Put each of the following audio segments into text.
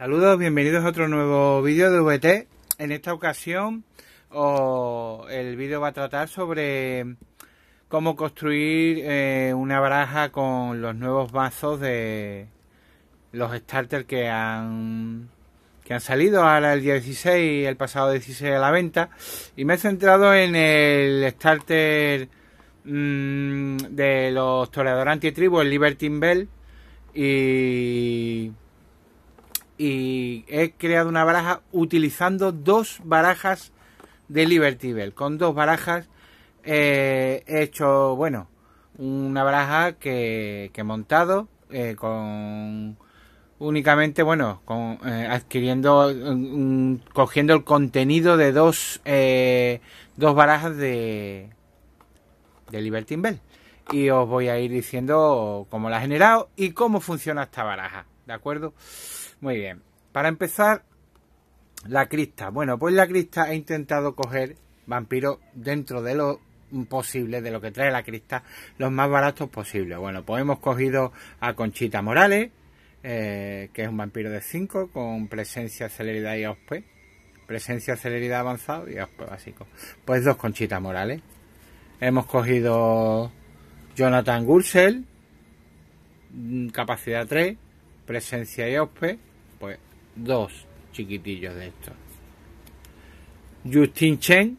Saludos, bienvenidos a otro nuevo vídeo de VT. En esta ocasión el vídeo va a tratar sobre cómo construir eh, una baraja con los nuevos mazos de los starters que han, que han salido ahora el día 16 y el pasado 16 a la venta. Y me he centrado en el starter mm, de los toreadores antitribu, el Liberty Bell. Y y he creado una baraja utilizando dos barajas de Liberty Bell. Con dos barajas eh, he hecho, bueno, una baraja que, he montado eh, con únicamente, bueno, con, eh, adquiriendo, cogiendo el contenido de dos, dos barajas de, de Liberty Bell. Y os voy a ir diciendo cómo la he generado y cómo funciona esta baraja, ¿de acuerdo? Muy bien. Para empezar, la crista. Bueno, pues la crista he intentado coger vampiros dentro de lo posible, de lo que trae la crista, los más baratos posibles. Bueno, pues hemos cogido a Conchita Morales, eh, que es un vampiro de 5 con presencia, celeridad y auspe. Presencia, celeridad avanzado y auspe básico. Pues dos Conchitas Morales. Hemos cogido Jonathan Gursel, mm, capacidad 3, presencia y auspe pues dos chiquitillos de estos. Justin Chen,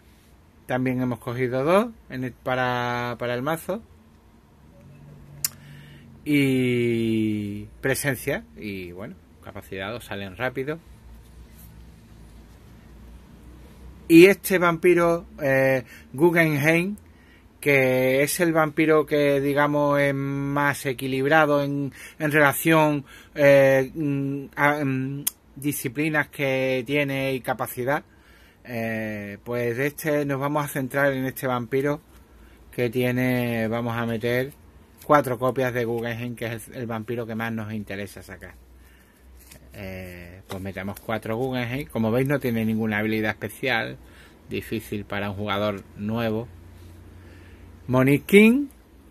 también hemos cogido dos para, el mazo. Y presencia, y bueno, capacidad, salen rápido. Y este vampiro eh, Guggenheim que es el vampiro que digamos es más equilibrado en, relación eh, a, mm, disciplinas que tiene y capacidad eh, pues este nos vamos a centrar en este vampiro que tiene vamos a meter cuatro copias de Guggenheim que es el, vampiro que más nos interesa sacar eh, pues metemos cuatro Guggenheim como veis no tiene ninguna habilidad especial difícil para un jugador nuevo Monique King,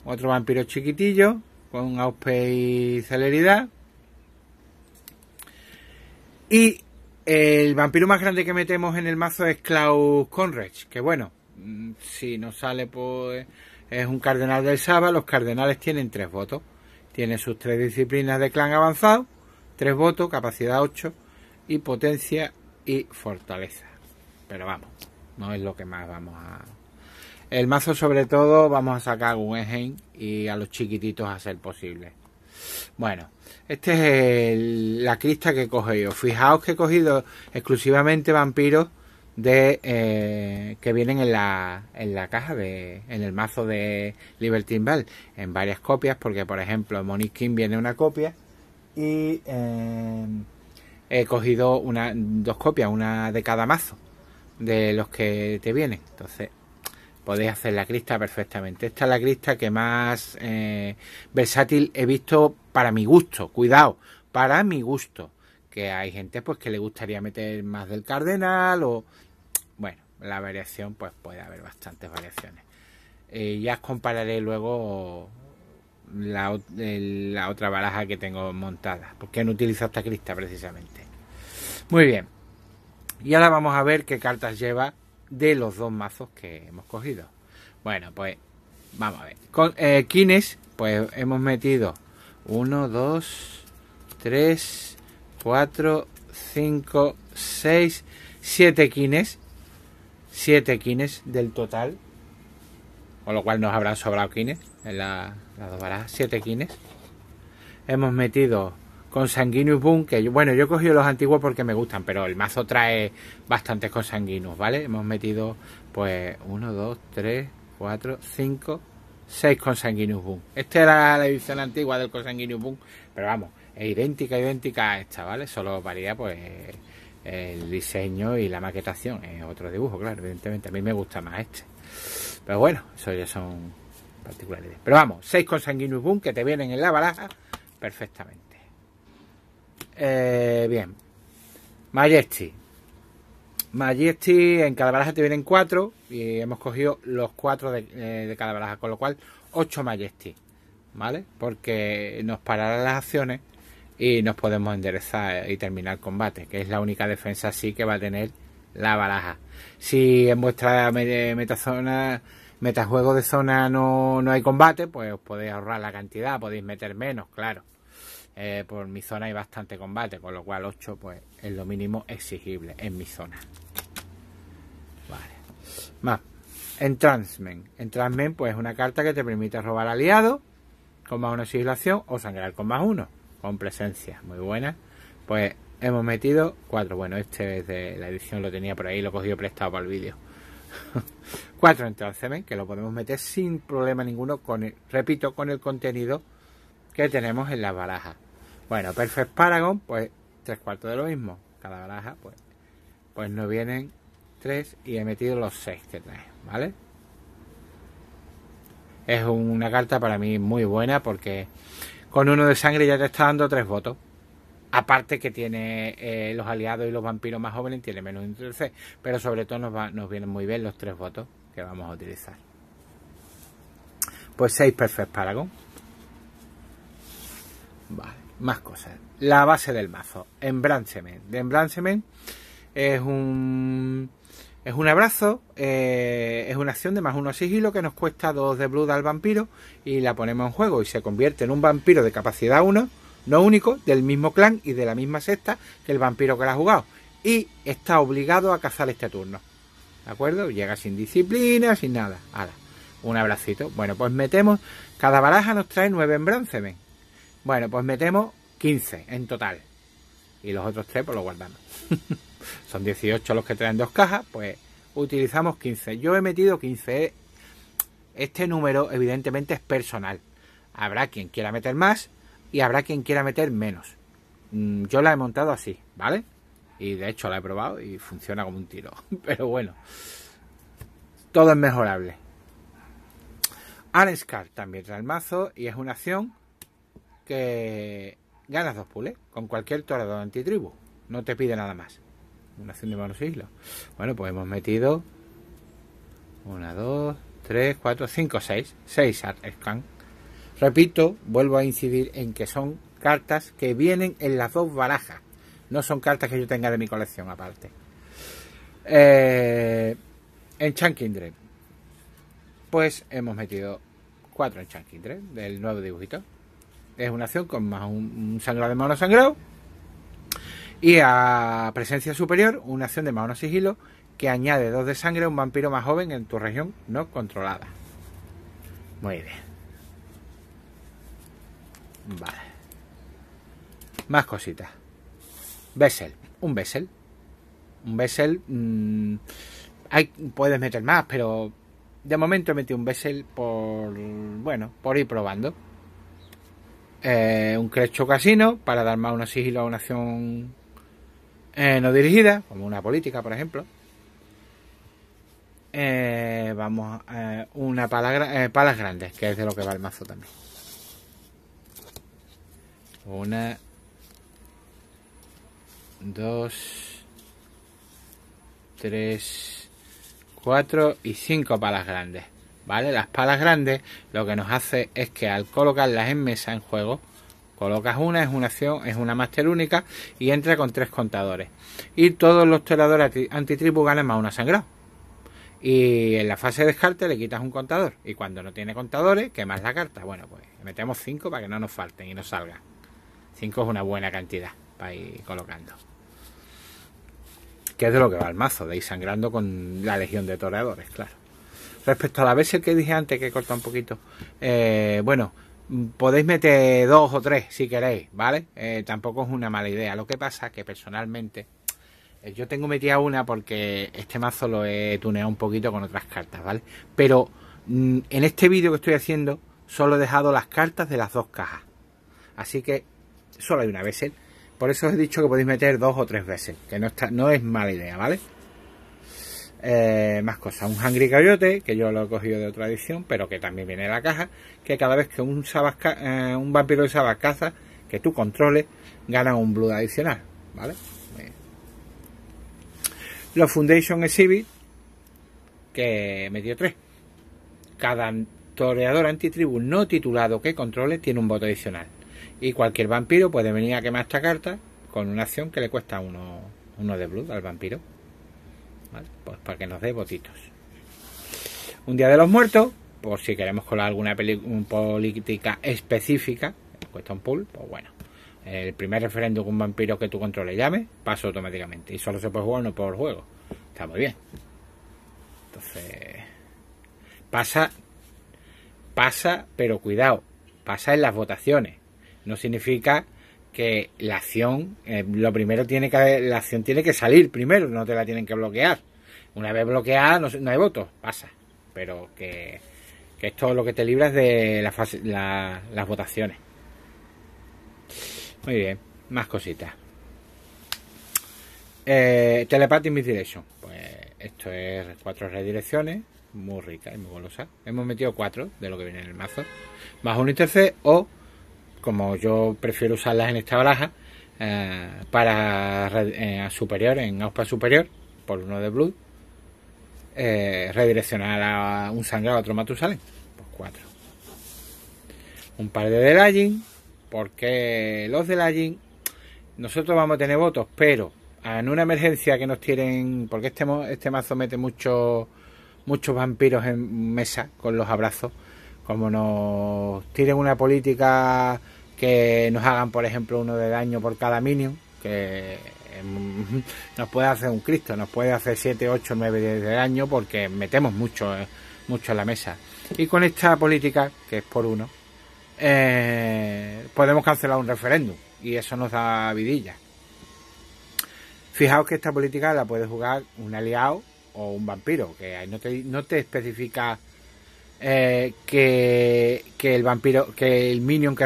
otro vampiro chiquitillo, con auspe y celeridad. Y el vampiro más grande que metemos en el mazo es Klaus Conrech, que bueno, mm, si no sale pues es un cardenal del Saba, los cardenales tienen tres votos. Tiene sus tres disciplinas de clan avanzado, tres votos, capacidad 8 y potencia y fortaleza. Pero vamos, no es lo que más vamos a, el mazo sobre todo vamos a sacar a Guggenheim y a los chiquititos a ser posible. Bueno, esta es la crista que he cogido. Fijaos que he cogido exclusivamente vampiros de eh, que vienen en la, en la caja de en el mazo de liberty Bell en varias copias porque por ejemplo Monique viene una copia y eh, he cogido una, dos copias una de cada mazo de los que te vienen entonces podéis hacer la crista perfectamente. Esta es la crista que más eh, versátil he visto para mi gusto. Cuidado, para mi gusto. Que hay gente pues que le gustaría meter más del cardenal o... Bueno, la variación pues puede haber bastantes variaciones. Eh, ya os compararé luego la, la, otra baraja que tengo montada. Porque no utilizado esta crista precisamente. Muy bien. Y ahora vamos a ver qué cartas lleva de los dos mazos que hemos cogido. Bueno, pues vamos a ver. Con eh, Kines, pues hemos metido 1, 2, 3, 4, 5, 6, 7 Kines. 7 Kines del total. Con lo cual nos habrán sobrado Kines en la, las dos 7 Kines. Hemos metido con Sanguinus Boom, que bueno, yo he cogido los antiguos porque me gustan, pero el mazo trae bastantes Sanguinus, ¿vale? Hemos metido, pues, 1, 2, 3, 4, 5, 6 Sanguinus Boom. Esta era la edición antigua del Sanguinus Boom, pero vamos, es idéntica, idéntica a esta, ¿vale? Solo varía, pues, el diseño y la maquetación. Es otro dibujo, claro, evidentemente. A mí me gusta más este. Pero bueno, eso ya son particularidades. Pero vamos, 6 Sanguinus Boom que te vienen en la baraja perfectamente. Eh, bien. Majesty. Majesty en cada baraja te vienen cuatro y hemos cogido los cuatro de, eh, cada baraja, con lo cual 8 Majesty, ¿vale? Porque nos pararán las acciones y nos podemos enderezar eh, y terminar el combate, que es la única defensa así que va a tener la baraja. Si en vuestra metazona, metajuego de zona no, no hay combate, pues podéis ahorrar la cantidad, podéis meter menos, claro. Eh, por mi zona hay bastante combate, con lo cual 8 pues, es lo mínimo exigible en mi zona. Vale. Más. Entrancement. Entrancement pues, es una carta que te permite robar aliado con más una legislación o sangrar con más uno. Con presencia. Muy buena. Pues hemos metido 4 Bueno, este es de la edición, lo tenía por ahí, lo he cogido prestado para el vídeo. 4 Entransmen que lo podemos meter sin problema ninguno, con repito, con el contenido que tenemos en las barajas. Bueno, Perfect Paragon, pues tres cuartos de lo mismo. Cada baraja, pues, pues nos vienen tres y he metido los seis que trae, ¿vale? Es una carta para mí muy buena porque con uno de sangre ya te está dando tres votos. Aparte que tiene eh, los aliados y los vampiros más jóvenes, tiene menos interés, pero sobre todo nos, vienen muy bien los tres votos que vamos a utilizar. Pues seis Perfect Paragon. Vale más cosas. La base del mazo, Embranchement. De Embranchement es un es un abrazo, eh, es una acción de más uno sigilo que nos cuesta dos de blood al vampiro y la ponemos en juego y se convierte en un vampiro de capacidad 1, no único, del mismo clan y de la misma secta que el vampiro que la ha jugado. Y está obligado a cazar este turno. ¿De acuerdo? Llega sin disciplina, sin nada. Ahora, un abracito. Bueno, pues metemos. Cada baraja nos trae nueve Embránceme bueno, pues metemos 15 en total. Y los otros tres pues los guardamos. Son 18 los que traen dos cajas, pues utilizamos 15. Yo he metido 15. Este número evidentemente es personal. Habrá quien quiera meter más y habrá quien quiera meter menos. Mm, yo la he montado así, ¿vale? Y de hecho la he probado y funciona como un tiro. Pero bueno, todo es mejorable. Card también trae el mazo y es una acción que ganas dos pules con cualquier anti antitribu. No te pide nada más. Una acción de manos islas Bueno, pues hemos metido una, dos, tres, cuatro, cinco, seis. Seis scan. Repito, vuelvo a incidir en que son cartas que vienen en las dos barajas. No son cartas que yo tenga de mi colección aparte. Eh, en Chunking Dream. Pues hemos metido cuatro en Chunking Dream del nuevo dibujito es una acción con más un, sangrado de mano sangrado. Y a presencia superior, una acción de mano sigilo que añade dos de sangre a un vampiro más joven en tu región no controlada. Muy bien. Vale. Más cositas. Bessel. Un Bessel. Un Bessel. Mm, puedes meter más, pero de momento he metido un Bessel por. Bueno, por ir probando. Eh, un crecho casino para dar más una sigilo a una acción eh, no dirigida, como una política, por ejemplo. Eh, vamos, eh, una pala, palas grandes, que es de lo que va el mazo también. Una, dos, tres, cuatro y cinco palas grandes. ¿vale? Las palas grandes lo que nos hace es que al colocarlas en mesa en juego, colocas una, es una acción, es una máster única y entra con tres contadores. Y todos los toreadores antitribu ganan más una sangrado. Y en la fase de descarte le quitas un contador. Y cuando no tiene contadores, quemas la carta. Bueno, pues metemos cinco para que no nos falten y no salgan. Cinco es una buena cantidad para ir colocando que es de lo que va el mazo, de ir sangrando con la legión de toreadores, claro. Respecto a la Bessel que dije antes, que he cortado un poquito, eh, bueno, podéis meter dos o tres si queréis, ¿vale? Eh, tampoco es una mala idea. Lo que pasa que personalmente eh, yo tengo metida una porque este mazo lo he tuneado un poquito con otras cartas, ¿vale? Pero mm, en este vídeo que estoy haciendo solo he dejado las cartas de las dos cajas. Así que solo hay una Bessel. Por eso os he dicho que podéis meter dos o tres veces, que no, está, no es mala idea, ¿vale? Eh, más cosas. Un Hungry Coyote, que yo lo he cogido de otra edición, pero que también viene en la caja, que cada vez que un, eh, vampiro de sabas caza, que tú controles, gana un Blood adicional, ¿vale? Los Foundation Exhibit, que me dio tres. Cada toreador antitribu no titulado que controle tiene un voto adicional. Y cualquier vampiro puede venir a quemar esta carta con una acción que le cuesta uno, uno de Blood al vampiro. Pues para que nos dé votitos. Un día de los muertos, por si queremos colar alguna política específica, cuesta un pool, pues bueno. El primer referéndum con vampiro que tú controle llame, pasa automáticamente. Y solo se puede jugar no por juego. Está muy bien. Entonces. Pasa. Pasa, pero cuidado. Pasa en las votaciones. No significa que la acción, eh, lo primero tiene que, la acción tiene que salir primero, no te la tienen que bloquear. Una vez bloqueada, no, hay votos, pasa. Pero que, que es lo que te libras de la las votaciones. Muy bien, más cositas. Eh, mis direcciones Pues esto es cuatro redirecciones, muy rica y muy golosa. Hemos metido cuatro de lo que viene en el mazo. Más un ITC o como yo prefiero usarlas en esta baraja, eh, para eh, superior, en auspa superior, por uno de blue eh, redireccionar a un sangrado a otro Matusalén, por cuatro. Un par de Delagin, porque los Lying, nosotros vamos a tener votos, pero en una emergencia que nos tienen, porque este, este mazo mete muchos muchos vampiros en mesa con los abrazos, como nos tiren una política que nos hagan, por ejemplo, uno de daño por cada minion, que em, nos puede hacer un Cristo, nos puede hacer 7, 8, 9, de daño porque metemos mucho, eh, mucho en la mesa. Y con esta política, que es por uno, eh, podemos cancelar un referéndum y eso nos da vidilla. Fijaos que esta política la puede jugar un aliado o un vampiro, que no te, no te especifica eh, que, que el vampiro, que el minion que